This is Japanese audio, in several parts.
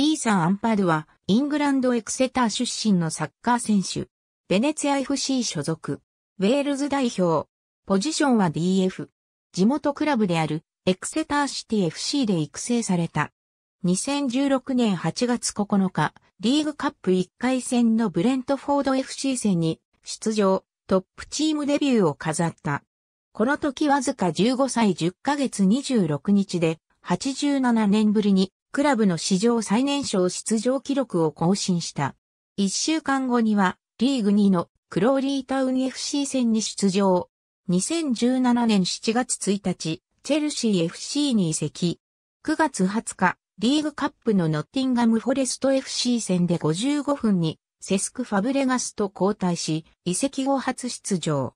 イーサン・アンパドは、イングランドエクセター出身のサッカー選手。ベネツィア FC 所属。ウェールズ代表。ポジションは DF。地元クラブである、エクセターシティ FC で育成された。2016年8月9日、リーグカップ1回戦のブレントフォード FC 戦に出場、トップチームデビューを飾った。この時わずか15歳10ヶ月26日で、87年ぶりにクラブの史上最年少出場記録を更新した。一週間後には、リーグ2のクローリータウン FC 戦に出場。2017年7月1日、チェルシー FC に移籍。9月20日、リーグカップのノッティンガムフォレスト FC 戦で55分に、セスク・ファブレガスと交代し、移籍後初出場。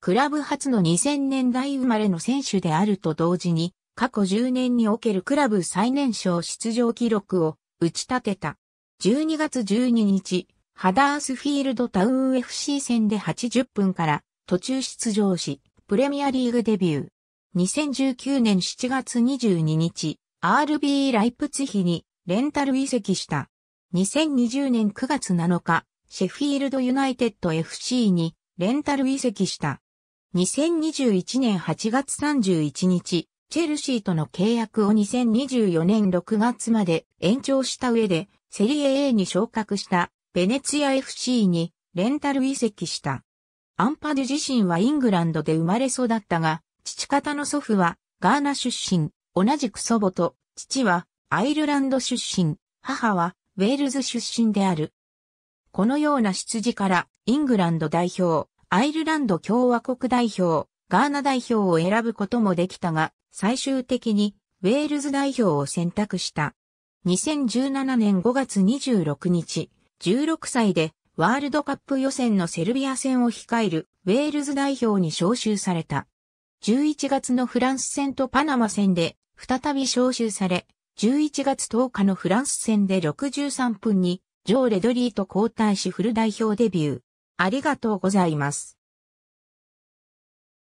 クラブ初の2000年代生まれの選手であると同時に、過去10年におけるクラブ最年少出場記録を打ち立てた。12月12日、ハダースフィールドタウン FC 戦で80分から途中出場し、プレミアリーグデビュー。2019年7月22日、RB ライプツヒにレンタル移籍した。2020年9月7日、シェフィールドユナイテッド FC にレンタル移籍した。2021年8月31日、チェルシーとの契約を2024年6月まで延長した上で、セリエ A に昇格したベネツィア FC にレンタル移籍した。アンパドュ自身はイングランドで生まれ育ったが、父方の祖父はガーナ出身、同じく祖母と、父はアイルランド出身、母はウェールズ出身である。このような出自からイングランド代表、アイルランド共和国代表、ガーナ代表を選ぶこともできたが、最終的にウェールズ代表を選択した。2017年5月26日、16歳でワールドカップ予選のセルビア戦を控えるウェールズ代表に招集された。11月のフランス戦とパナマ戦で再び招集され、11月10日のフランス戦で63分に、ジョー・レドリーと交代しフル代表デビュー。ありがとうございます。